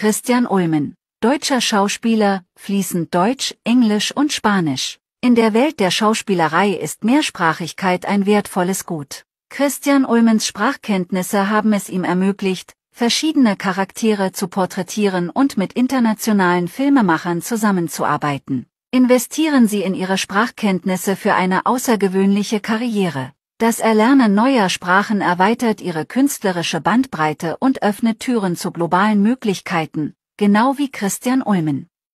Christian Ulmen, deutscher Schauspieler, fließend Deutsch, Englisch und Spanisch. In der Welt der Schauspielerei ist Mehrsprachigkeit ein wertvolles Gut. Christian Ulmens Sprachkenntnisse haben es ihm ermöglicht, verschiedene Charaktere zu porträtieren und mit internationalen Filmemachern zusammenzuarbeiten. Investieren Sie in Ihre Sprachkenntnisse für eine außergewöhnliche Karriere. Das Erlernen neuer Sprachen erweitert ihre künstlerische Bandbreite und öffnet Türen zu globalen Möglichkeiten, genau wie Christian Ulmen.